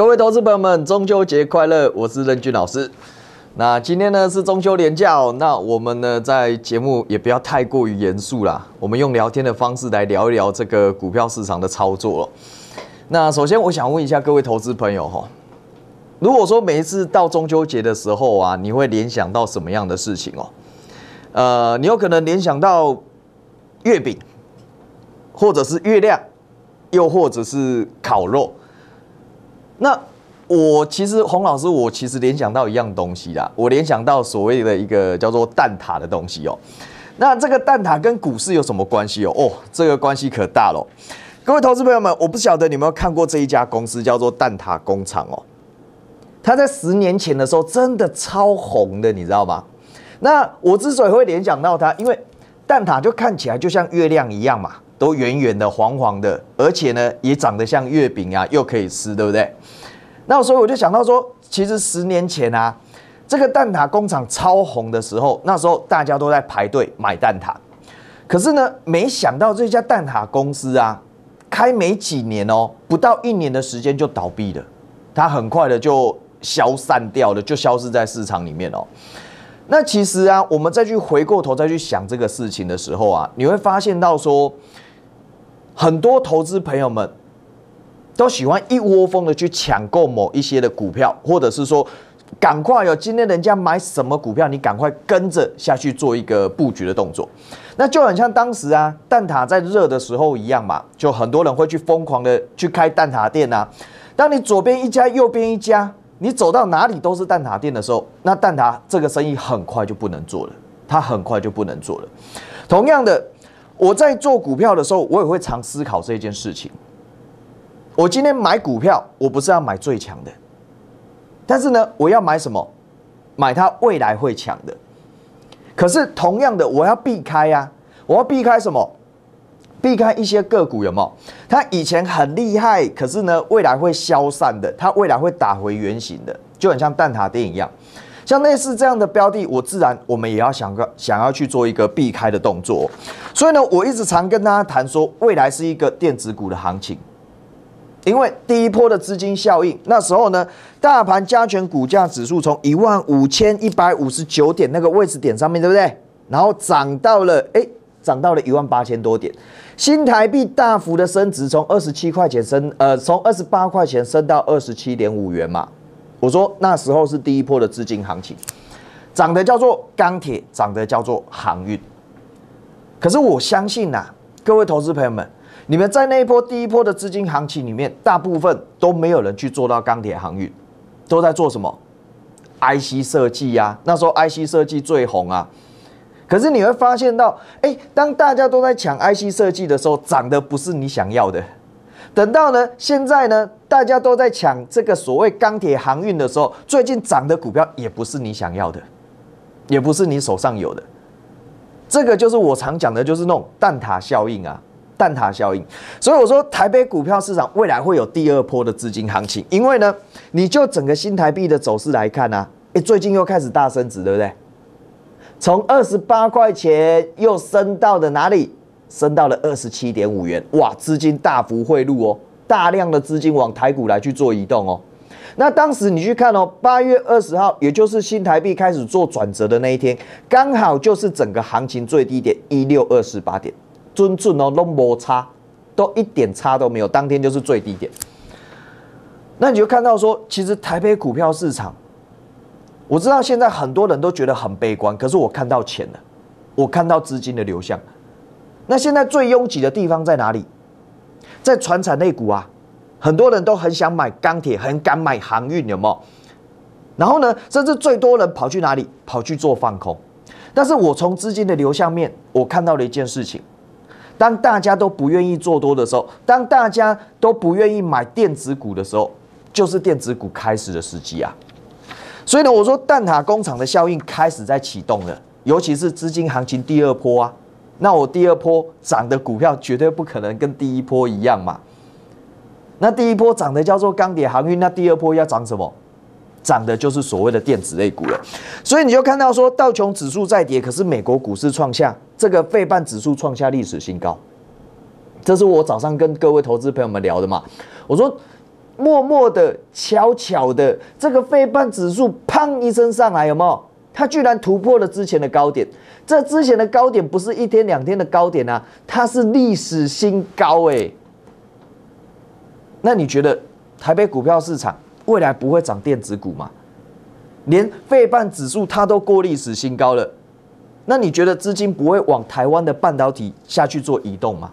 各位投资朋友，们中秋节快乐！我是任俊老师。那今天呢是中秋连假，那我们呢在节目也不要太过于严肃啦，我们用聊天的方式来聊一聊这个股票市场的操作。那首先我想问一下各位投资朋友哈，如果说每一次到中秋节的时候啊，你会联想到什么样的事情哦？呃，你有可能联想到月饼，或者是月亮，又或者是烤肉。那我其实洪老师，我其实联想到一样东西啦，我联想到所谓的一个叫做蛋塔的东西哦。那这个蛋塔跟股市有什么关系哦？哦，这个关系可大喽！各位投资朋友们，我不晓得你们有看过这一家公司叫做蛋塔工厂哦，它在十年前的时候真的超红的，你知道吗？那我之所以会联想到它，因为蛋塔就看起来就像月亮一样嘛。都圆圆的黄黄的，而且呢也长得像月饼啊，又可以吃，对不对？那所以我就想到说，其实十年前啊，这个蛋挞工厂超红的时候，那时候大家都在排队买蛋挞，可是呢，没想到这家蛋挞公司啊，开没几年哦，不到一年的时间就倒闭了，它很快的就消散掉了，就消失在市场里面哦。那其实啊，我们再去回过头再去想这个事情的时候啊，你会发现到说。很多投资朋友们都喜欢一窝蜂的去抢购某一些的股票，或者是说，赶快有今天人家买什么股票，你赶快跟着下去做一个布局的动作。那就很像当时啊蛋挞在热的时候一样嘛，就很多人会去疯狂的去开蛋挞店呐。当你左边一家，右边一家，你走到哪里都是蛋挞店的时候，那蛋挞这个生意很快就不能做了，它很快就不能做了。同样的。我在做股票的时候，我也会常思考这件事情。我今天买股票，我不是要买最强的，但是呢，我要买什么？买它未来会强的。可是同样的，我要避开呀，我要避开什么？避开一些个股有有？它以前很厉害，可是呢，未来会消散的，它未来会打回原形的，就很像蛋挞店一样。像类似这样的标的，我自然我们也要想个想要去做一个避开的动作。所以呢，我一直常跟大家谈说，未来是一个电子股的行情，因为第一波的资金效应，那时候呢，大盘加权股价指数从一万五千一百五十九点那个位置点上面对不对？然后涨到了，哎，涨到了一万八千多点，新台币大幅的升值，从二十七块钱升，呃，从二十八块钱升到二十七点五元嘛。我说那时候是第一波的资金行情，涨的叫做钢铁，涨的叫做航运。可是我相信呐，各位投资朋友们，你们在那一波第一波的资金行情里面，大部分都没有人去做到钢铁航运，都在做什么？IC 设计呀，那时候 IC 设计最红啊。可是你会发现到，哎，当大家都在抢 IC 设计的时候，涨的不是你想要的。等到呢，现在呢，大家都在抢这个所谓钢铁航运的时候，最近涨的股票也不是你想要的，也不是你手上有的。这个就是我常讲的，就是那种蛋塔效应啊，蛋塔效应。所以我说，台北股票市场未来会有第二波的资金行情，因为呢，你就整个新台币的走势来看呢，哎，最近又开始大升值，对不对？从二十八块钱又升到了哪里？升到了二十七点五元，哇！资金大幅汇入哦，大量的资金往台股来去做移动哦。那当时你去看哦，八月二十号，也就是新台币开始做转折的那一天，刚好就是整个行情最低点一六二十八点，尊重哦，都没差，都一点差都没有，当天就是最低点。那你就看到说，其实台北股票市场，我知道现在很多人都觉得很悲观，可是我看到钱了，我看到资金的流向。那现在最拥挤的地方在哪里？在船产类股啊，很多人都很想买钢铁，很敢买航运，有冇？然后呢，甚至最多人跑去哪里？跑去做放空。但是我从资金的流向面，我看到了一件事情：当大家都不愿意做多的时候，当大家都不愿意买电子股的时候，就是电子股开始的时机啊。所以呢，我说蛋塔工厂的效应开始在启动了，尤其是资金行情第二波啊。那我第二波涨的股票绝对不可能跟第一波一样嘛。那第一波涨的叫做钢铁航运，那第二波要涨什么？涨的就是所谓的电子类股了。所以你就看到说，道琼指数在跌，可是美国股市创下这个费半指数创下历史新高。这是我早上跟各位投资朋友们聊的嘛。我说，默默的、悄悄的，这个费半指数砰一声上来，有没有？它居然突破了之前的高点，这之前的高点不是一天两天的高点啊，它是历史新高哎。那你觉得台北股票市场未来不会涨电子股吗？连费半指数它都过历史新高了，那你觉得资金不会往台湾的半导体下去做移动吗？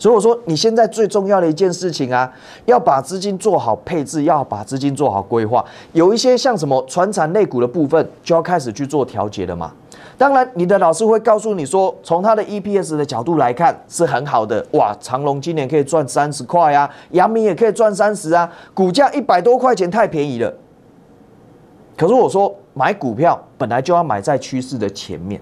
所以我说，你现在最重要的一件事情啊，要把资金做好配置，要把资金做好规划。有一些像什么船产类股的部分，就要开始去做调节了嘛。当然，你的老师会告诉你说，从他的 EPS 的角度来看是很好的哇。长隆今年可以赚三十块啊，阳明也可以赚三十啊，股价一百多块钱太便宜了。可是我说，买股票本来就要买在趋势的前面。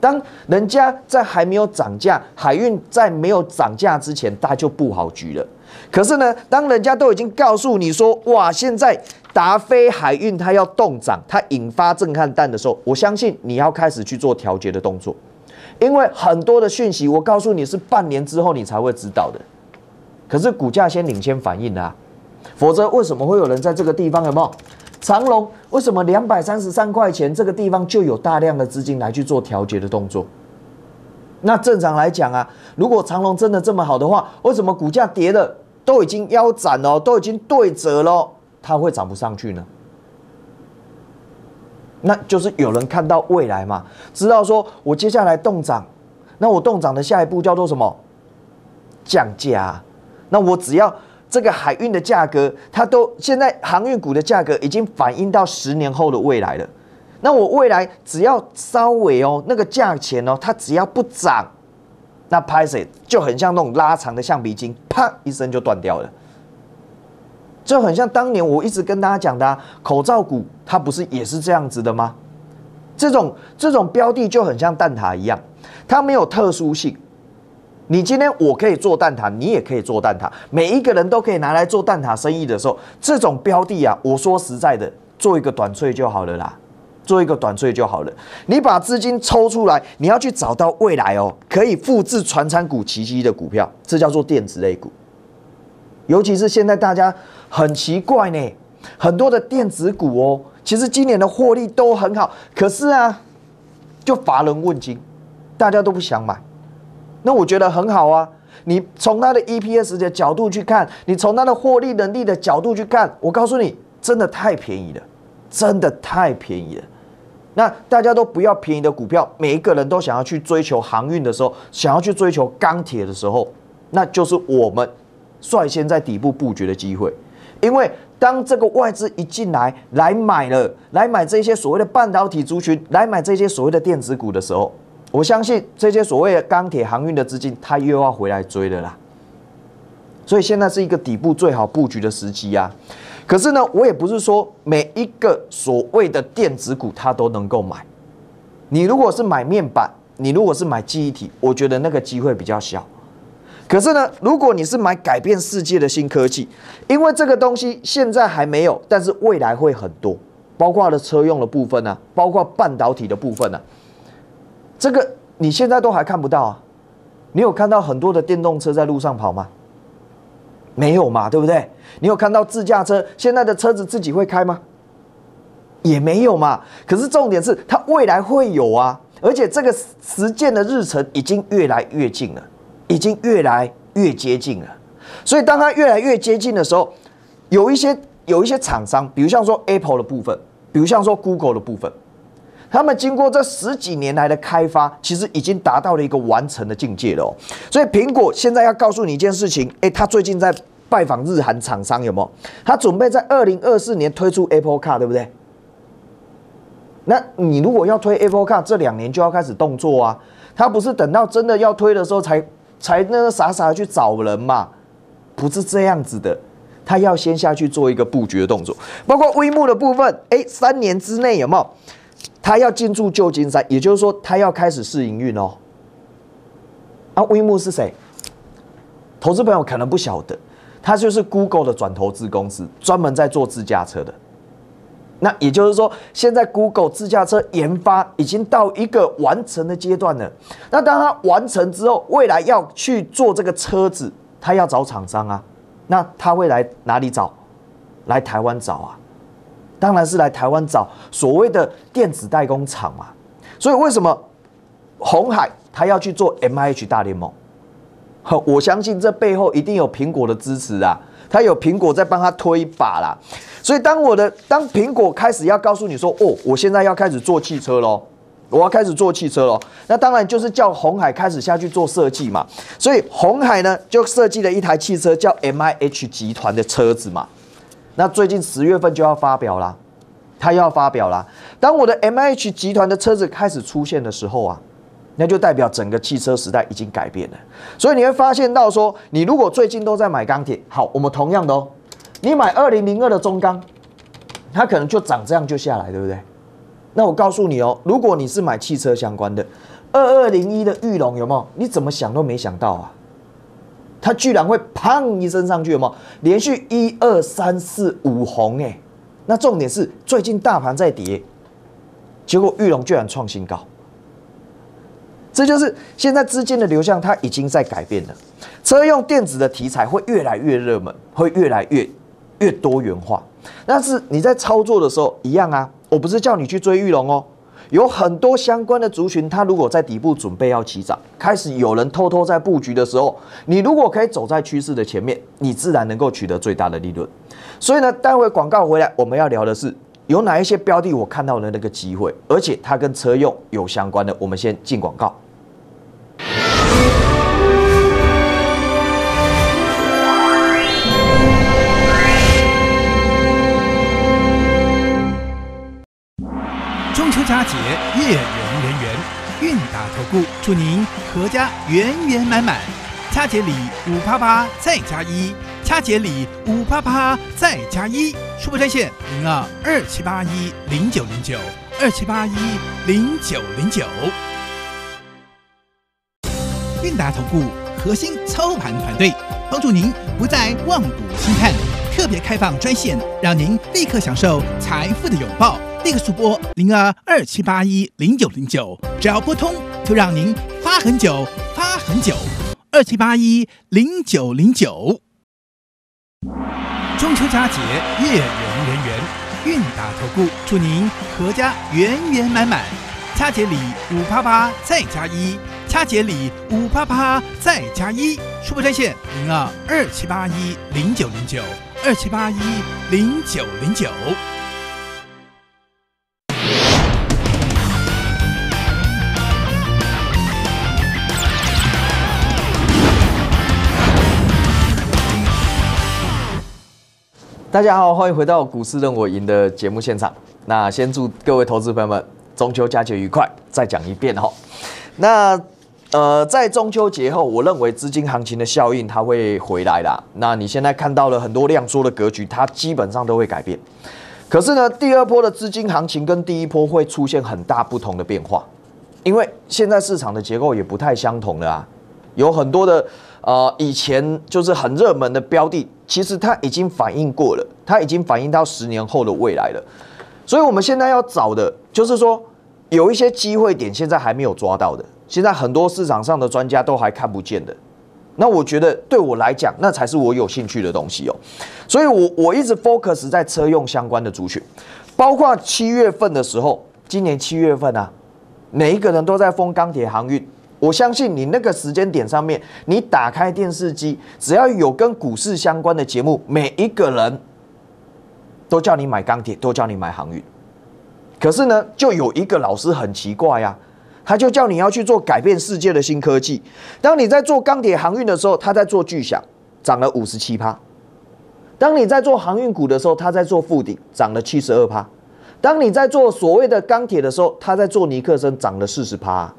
当人家在还没有涨价，海运在没有涨价之前，他就布好局了。可是呢，当人家都已经告诉你说，哇，现在达飞海运它要动涨，它引发震撼弹的时候，我相信你要开始去做调节的动作，因为很多的讯息我告诉你是半年之后你才会知道的。可是股价先领先反应啊，否则为什么会有人在这个地方，有没有长隆为什么两百三十三块钱这个地方就有大量的资金来去做调节的动作？那正常来讲啊，如果长隆真的这么好的话，为什么股价跌的都已经腰斩了，都已经对折了，它会涨不上去呢？那就是有人看到未来嘛，知道说我接下来动涨，那我动涨的下一步叫做什么？降价，那我只要。这个海运的价格，它都现在航运股的价格已经反映到十年后的未来了。那我未来只要稍微哦，那个价钱哦，它只要不涨，那拍 a 就很像那种拉长的橡皮筋，啪一声就断掉了。就很像当年我一直跟大家讲的口罩股，它不是也是这样子的吗？这种这种标的就很像蛋塔一样，它没有特殊性。你今天我可以做蛋挞，你也可以做蛋挞，每一个人都可以拿来做蛋挞生意的时候，这种标的啊，我说实在的，做一个短追就好了啦，做一个短追就好了。你把资金抽出来，你要去找到未来哦，可以复制传产股奇迹的股票，这叫做电子类股。尤其是现在大家很奇怪呢，很多的电子股哦，其实今年的获利都很好，可是啊，就乏人问津，大家都不想买。那我觉得很好啊！你从它的 EPS 的角度去看，你从它的获利能力的角度去看，我告诉你，真的太便宜了，真的太便宜了。那大家都不要便宜的股票，每一个人都想要去追求航运的时候，想要去追求钢铁的时候，那就是我们率先在底部布局的机会。因为当这个外资一进来，来买了，来买这些所谓的半导体族群，来买这些所谓的电子股的时候，我相信这些所谓的钢铁航运的资金，他又要回来追的啦。所以现在是一个底部最好布局的时机啊。可是呢，我也不是说每一个所谓的电子股它都能够买。你如果是买面板，你如果是买记忆体，我觉得那个机会比较小。可是呢，如果你是买改变世界的新科技，因为这个东西现在还没有，但是未来会很多，包括了车用的部分呢，包括半导体的部分呢。这个你现在都还看不到啊？你有看到很多的电动车在路上跑吗？没有嘛，对不对？你有看到自驾车现在的车子自己会开吗？也没有嘛。可是重点是它未来会有啊，而且这个实践的日程已经越来越近了，已经越来越接近了。所以当它越来越接近的时候，有一些有一些厂商，比如像说 Apple 的部分，比如像说 Google 的部分。他们经过这十几年来的开发，其实已经达到了一个完成的境界了。所以苹果现在要告诉你一件事情：哎，他最近在拜访日韩厂商，有没有？他准备在二零二四年推出 Apple Car，对不对？那你如果要推 Apple Car，这两年就要开始动作啊！他不是等到真的要推的时候才才那个傻傻的去找人嘛？不是这样子的，他要先下去做一个布局的动作，包括微幕的部分。哎，三年之内有没有？他要进驻旧金山，也就是说，他要开始试营运哦。啊，威木是谁？投资朋友可能不晓得，他就是 Google 的转投资公司，专门在做自驾车的。那也就是说，现在 Google 自驾车研发已经到一个完成的阶段了。那当它完成之后，未来要去做这个车子，他要找厂商啊。那他会来哪里找？来台湾找啊？当然是来台湾找所谓的电子代工厂嘛，所以为什么红海他要去做 M I H 大联盟？呵，我相信这背后一定有苹果的支持啊，他有苹果在帮他推一把啦。所以当我的当苹果开始要告诉你说，哦，我现在要开始做汽车喽，我要开始做汽车喽，那当然就是叫红海开始下去做设计嘛。所以红海呢，就设计了一台汽车，叫 M I H 集团的车子嘛。那最近十月份就要发表了，它又要发表了。当我的 M H 集团的车子开始出现的时候啊，那就代表整个汽车时代已经改变了。所以你会发现到说，你如果最近都在买钢铁，好，我们同样的哦，你买二零零二的中钢，它可能就涨这样就下来，对不对？那我告诉你哦，如果你是买汽车相关的二二零一的玉龙，有没有？你怎么想都没想到啊。它居然会砰一升上去了吗？连续一二三四五红哎，那重点是最近大盘在跌，结果玉龙居然创新高，这就是现在资金的流向，它已经在改变了。车用电子的题材会越来越热门，会越来越越多元化。但是你在操作的时候一样啊，我不是叫你去追玉龙哦。有很多相关的族群，它如果在底部准备要起涨，开始有人偷偷在布局的时候，你如果可以走在趋势的前面，你自然能够取得最大的利润。所以呢，待会广告回来，我们要聊的是有哪一些标的，我看到了那个机会，而且它跟车用有相关的，我们先进广告。佳节月圆人圆，韵达投顾祝您阖家圆圆满满。佳节里五八八再加一，佳节里五八八再加一。初步专线零二二七八一零九零九二七八一零九零九。韵达投顾核心操盘团队帮助您不再望股兴叹，特别开放专线，让您立刻享受财富的拥抱。那个速播零二二七八一零九零九，只要拨通就让您发很久发很久。二七八一零九零九。中秋佳节，月圆人圆，韵达投顾祝您阖家圆圆满满。佳节里五八八再加一，佳节里五八八再加一。初步在线零二二七八一零九零九，二七八一零九零九。大家好，欢迎回到股市任我赢的节目现场。那先祝各位投资朋友们中秋佳节愉快。再讲一遍哈，那呃，在中秋节后，我认为资金行情的效应它会回来啦。那你现在看到了很多量缩的格局，它基本上都会改变。可是呢，第二波的资金行情跟第一波会出现很大不同的变化，因为现在市场的结构也不太相同了，啊，有很多的。啊，以前就是很热门的标的，其实它已经反映过了，它已经反映到十年后的未来了。所以我们现在要找的就是说，有一些机会点现在还没有抓到的，现在很多市场上的专家都还看不见的。那我觉得对我来讲，那才是我有兴趣的东西哦。所以我我一直 focus 在车用相关的族群，包括七月份的时候，今年七月份啊，每一个人都在封钢铁航运。我相信你那个时间点上面，你打开电视机，只要有跟股市相关的节目，每一个人都叫你买钢铁，都叫你买航运。可是呢，就有一个老师很奇怪呀，他就叫你要去做改变世界的新科技。当你在做钢铁航运的时候，他在做巨响，涨了五十七趴；当你在做航运股的时候，他在做富鼎，涨了七十二趴；当你在做所谓的钢铁的时候，他在做尼克森，涨了四十趴。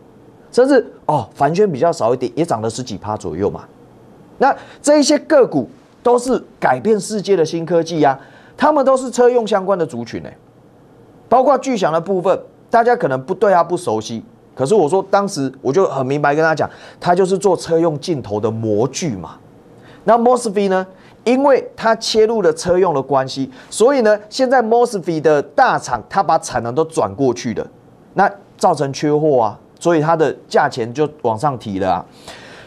甚至哦，反圈比较少一点，也涨了十几趴左右嘛。那这一些个股都是改变世界的新科技呀，他们都是车用相关的族群哎，包括巨响的部分，大家可能不对它不熟悉。可是我说当时我就很明白跟大家讲，它就是做车用镜头的模具嘛。那 Mossy 呢，因为它切入了车用的关系，所以呢，现在 Mossy 的大厂它把产能都转过去了，那造成缺货啊。所以它的价钱就往上提了啊！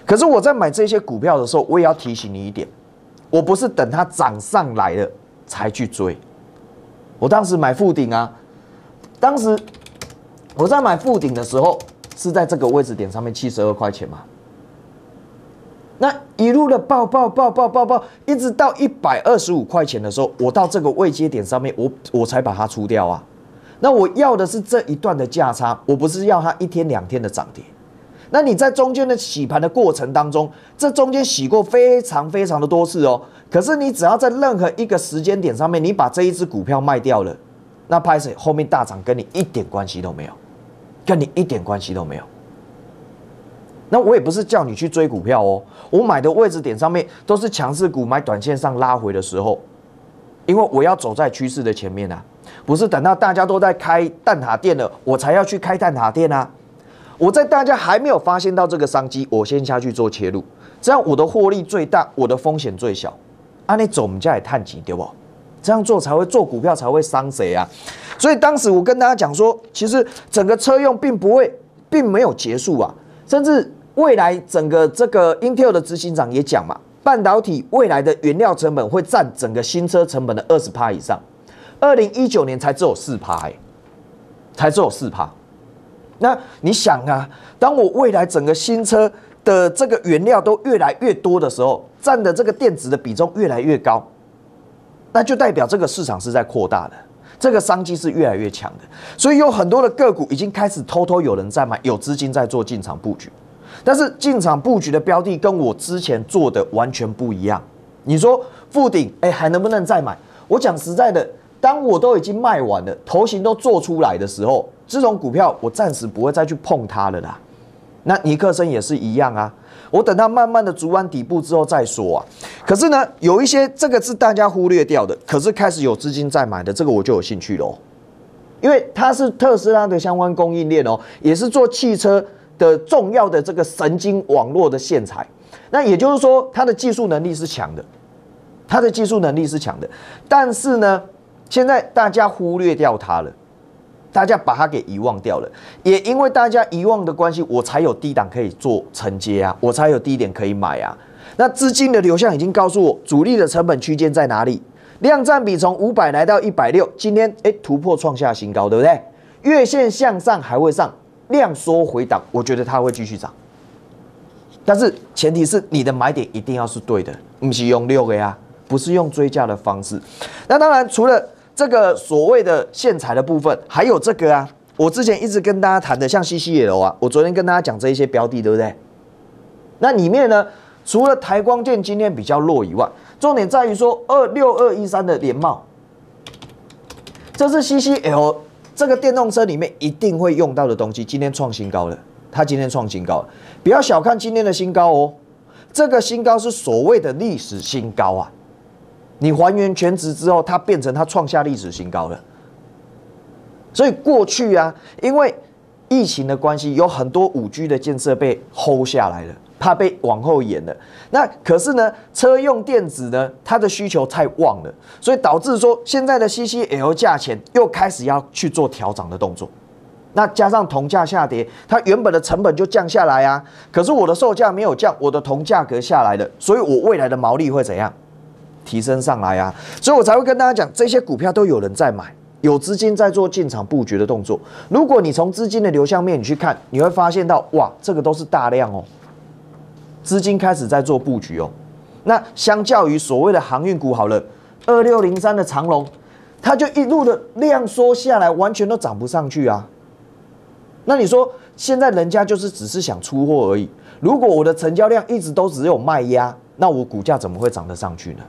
可是我在买这些股票的时候，我也要提醒你一点，我不是等它涨上来了才去追。我当时买附顶啊，当时我在买附顶的时候是在这个位置点上面七十二块钱嘛，那一路的爆爆爆爆爆爆，一直到一百二十五块钱的时候，我到这个位阶点上面，我我才把它出掉啊。那我要的是这一段的价差，我不是要它一天两天的涨跌。那你在中间的洗盘的过程当中，这中间洗过非常非常的多次哦。可是你只要在任何一个时间点上面，你把这一只股票卖掉了，那拍水后面大涨跟你一点关系都没有，跟你一点关系都没有。那我也不是叫你去追股票哦，我买的位置点上面都是强势股，买短线上拉回的时候，因为我要走在趋势的前面啊。不是等到大家都在开蛋挞店了，我才要去开蛋挞店啊！我在大家还没有发现到这个商机，我先下去做切入，这样我的获利最大，我的风险最小。啊，你走我们家也探急，对不？这样做才会做股票，才会伤谁啊？所以当时我跟大家讲说，其实整个车用并不会，并没有结束啊，甚至未来整个这个 Intel 的执行长也讲嘛，半导体未来的原料成本会占整个新车成本的二十趴以上。二零一九年才只有四趴哎，才只有四趴。那你想啊，当我未来整个新车的这个原料都越来越多的时候，占的这个电子的比重越来越高，那就代表这个市场是在扩大的，这个商机是越来越强的。所以有很多的个股已经开始偷偷有人在买，有资金在做进场布局。但是进场布局的标的跟我之前做的完全不一样。你说复鼎哎还能不能再买？我讲实在的。当我都已经卖完了，头型都做出来的时候，这种股票我暂时不会再去碰它了啦。那尼克森也是一样啊，我等它慢慢的走完底部之后再说啊。可是呢，有一些这个是大家忽略掉的，可是开始有资金在买的，这个我就有兴趣哦，因为它是特斯拉的相关供应链哦，也是做汽车的重要的这个神经网络的线材。那也就是说，它的技术能力是强的，它的技术能力是强的，但是呢。现在大家忽略掉它了，大家把它给遗忘掉了，也因为大家遗忘的关系，我才有低档可以做承接啊，我才有低点可以买啊。那资金的流向已经告诉我主力的成本区间在哪里，量占比从五百来到一百六，今天哎突破创下新高，对不对？月线向上还会上，量缩回档，我觉得它会继续涨。但是前提是你的买点一定要是对的，不是用六个呀，不是用追加的方式。那当然除了。这个所谓的线材的部分，还有这个啊，我之前一直跟大家谈的，像 CCL 啊，我昨天跟大家讲这一些标的，对不对？那里面呢，除了台光电今天比较弱以外，重点在于说二六二一三的联茂，这是 CCL 这个电动车里面一定会用到的东西，今天创新高了，它今天创新高，了，不要小看今天的新高哦，这个新高是所谓的历史新高啊。你还原全值之后，它变成它创下历史新高了。所以过去啊，因为疫情的关系，有很多五 G 的建设被 hold 下来了，怕被往后延了。那可是呢，车用电子呢，它的需求太旺了，所以导致说现在的 C C L 价钱又开始要去做调整的动作。那加上铜价下跌，它原本的成本就降下来啊。可是我的售价没有降，我的铜价格下来了，所以我未来的毛利会怎样？提升上来啊，所以我才会跟大家讲，这些股票都有人在买，有资金在做进场布局的动作。如果你从资金的流向面你去看，你会发现到哇，这个都是大量哦，资金开始在做布局哦。那相较于所谓的航运股好了，二六零三的长龙，它就一路的量缩下来，完全都涨不上去啊。那你说现在人家就是只是想出货而已。如果我的成交量一直都只有卖压，那我股价怎么会涨得上去呢？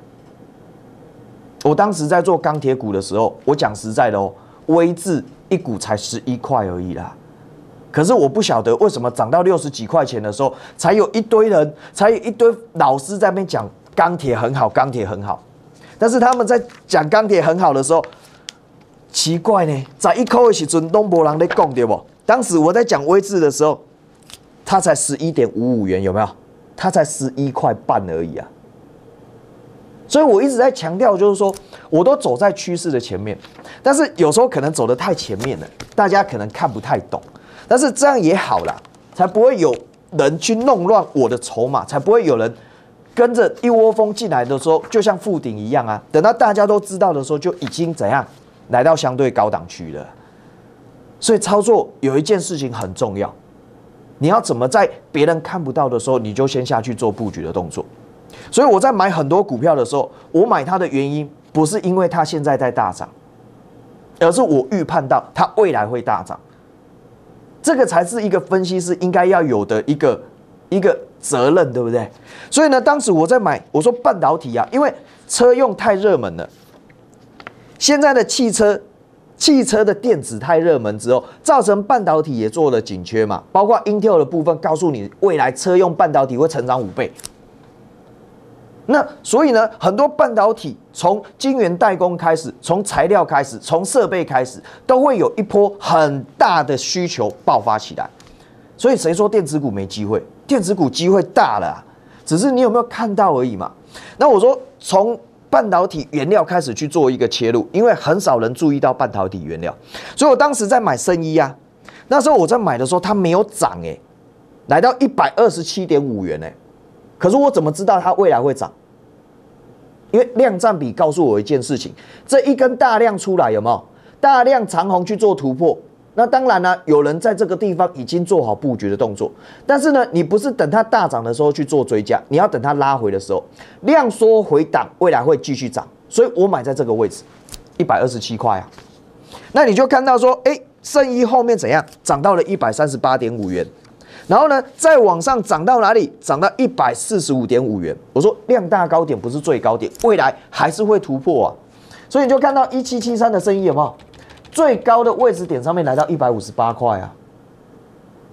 我当时在做钢铁股的时候，我讲实在的哦，微智一股才十一块而已啦。可是我不晓得为什么涨到六十几块钱的时候，才有一堆人才有一堆老师在那边讲钢铁很好，钢铁很好。但是他们在讲钢铁很好的时候，奇怪呢，在一开的时阵东北人在讲对不？当时我在讲微智的时候，它才十一点五五元，有没有？它才十一块半而已啊。所以我一直在强调，就是说，我都走在趋势的前面，但是有时候可能走的太前面了，大家可能看不太懂，但是这样也好了，才不会有人去弄乱我的筹码，才不会有人跟着一窝蜂进来的时候，就像覆顶一样啊。等到大家都知道的时候，就已经怎样来到相对高档区了。所以操作有一件事情很重要，你要怎么在别人看不到的时候，你就先下去做布局的动作。所以我在买很多股票的时候，我买它的原因不是因为它现在在大涨，而是我预判到它未来会大涨。这个才是一个分析师应该要有的一个一个责任，对不对？所以呢，当时我在买，我说半导体啊，因为车用太热门了，现在的汽车汽车的电子太热门之后，造成半导体也做了紧缺嘛，包括 Intel 的部分，告诉你未来车用半导体会成长五倍。那所以呢，很多半导体从晶圆代工开始，从材料开始，从设备开始，都会有一波很大的需求爆发起来。所以谁说电子股没机会？电子股机会大了，只是你有没有看到而已嘛。那我说从半导体原料开始去做一个切入，因为很少人注意到半导体原料。所以我当时在买圣衣啊，那时候我在买的时候它没有涨哎，来到一百二十七点五元哎。可是我怎么知道它未来会涨？因为量占比告诉我一件事情，这一根大量出来有没有大量长虹去做突破？那当然呢，有人在这个地方已经做好布局的动作。但是呢，你不是等它大涨的时候去做追加，你要等它拉回的时候，量缩回档，未来会继续涨。所以我买在这个位置，一百二十七块啊。那你就看到说，哎，圣衣后面怎样涨到了一百三十八点五元。然后呢，再往上涨到哪里？涨到一百四十五点五元。我说量大高点不是最高点，未来还是会突破啊。所以你就看到一七七三的生意有没有？最高的位置点上面来到一百五十八块啊。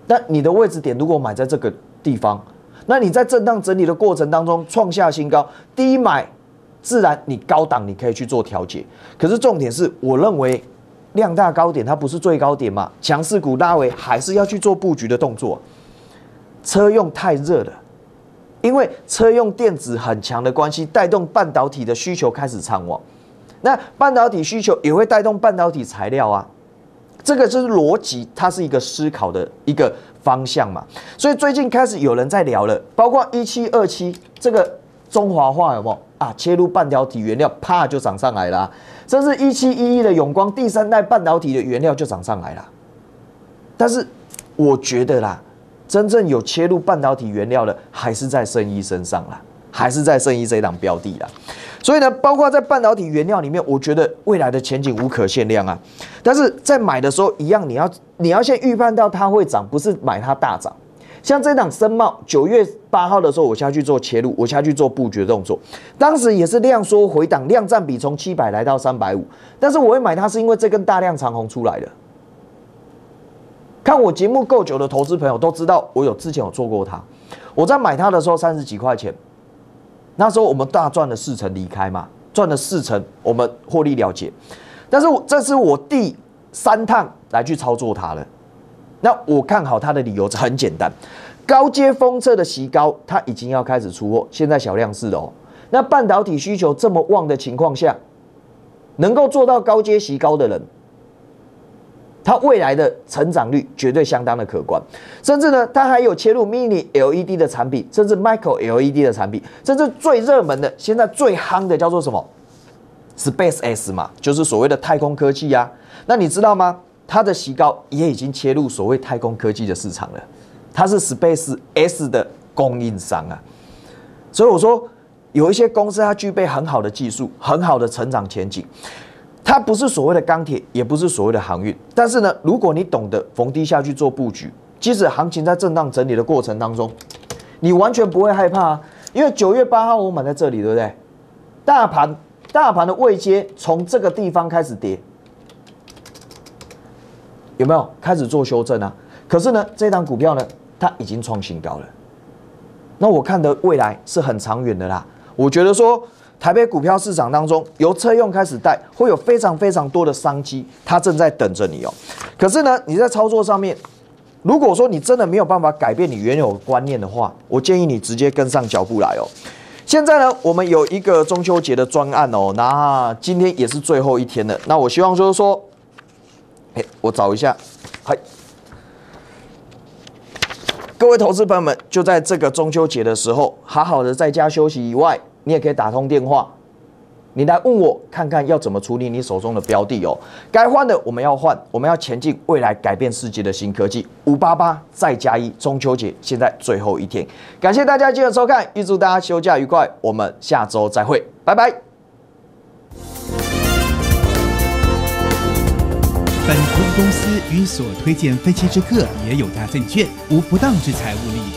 那你的位置点如果买在这个地方，那你在震荡整理的过程当中创下新高，低买自然你高档你可以去做调节。可是重点是，我认为量大高点它不是最高点嘛，强势股拉尾还是要去做布局的动作。车用太热了，因为车用电子很强的关系，带动半导体的需求开始畅旺。那半导体需求也会带动半导体材料啊，这个是逻辑，它是一个思考的一个方向嘛。所以最近开始有人在聊了，包括一七二七这个中华化有没有啊？切入半导体原料，啪就涨上来了。甚至一七一一的永光第三代半导体的原料就涨上来了。但是我觉得啦。真正有切入半导体原料的，还是在圣医身上啦，还是在圣医这档标的啦。所以呢，包括在半导体原料里面，我觉得未来的前景无可限量啊。但是在买的时候，一样你要你要先预判到它会涨，不是买它大涨。像这档深茂，九月八号的时候，我下去做切入，我下去做布局动作，当时也是量缩回档，量占比从七百来到三百五。但是我会买它，是因为这根大量长红出来的。看我节目够久的投资朋友都知道，我有之前有做过它。我在买它的时候三十几块钱，那时候我们大赚了四成离开嘛，赚了四成，我们获利了结。但是我这是我第三趟来去操作它了。那我看好它的理由很简单，高阶封测的席高，它已经要开始出货，现在小量市哦。那半导体需求这么旺的情况下，能够做到高阶席高的人。它未来的成长率绝对相当的可观，甚至呢，它还有切入 Mini LED 的产品，甚至 Micro LED 的产品，甚至最热门的现在最夯的叫做什么？Space S 嘛，就是所谓的太空科技呀。那你知道吗？它的洗高也已经切入所谓太空科技的市场了，它是 Space S 的供应商啊。所以我说，有一些公司它具备很好的技术，很好的成长前景。它不是所谓的钢铁，也不是所谓的航运，但是呢，如果你懂得逢低下去做布局，即使行情在震荡整理的过程当中，你完全不会害怕啊，因为九月八号我买在这里，对不对？大盘大盘的位阶从这个地方开始跌，有没有开始做修正啊？可是呢，这档股票呢，它已经创新高了，那我看的未来是很长远的啦，我觉得说。台北股票市场当中，由车用开始带，会有非常非常多的商机，它正在等着你哦。可是呢，你在操作上面，如果说你真的没有办法改变你原有观念的话，我建议你直接跟上脚步来哦。现在呢，我们有一个中秋节的专案哦，那今天也是最后一天了。那我希望就是说，哎，我找一下，嗨，各位投资朋友们，就在这个中秋节的时候，好好的在家休息以外。你也可以打通电话，你来问我看看要怎么处理你手中的标的哦。该换的我们要换，我们要前进未来改变世界的新科技。五八八再加一，中秋节现在最后一天，感谢大家记得收看，预祝大家休假愉快，我们下周再会，拜拜。本公司与所推荐分期之客也有大证券无不当之财务利。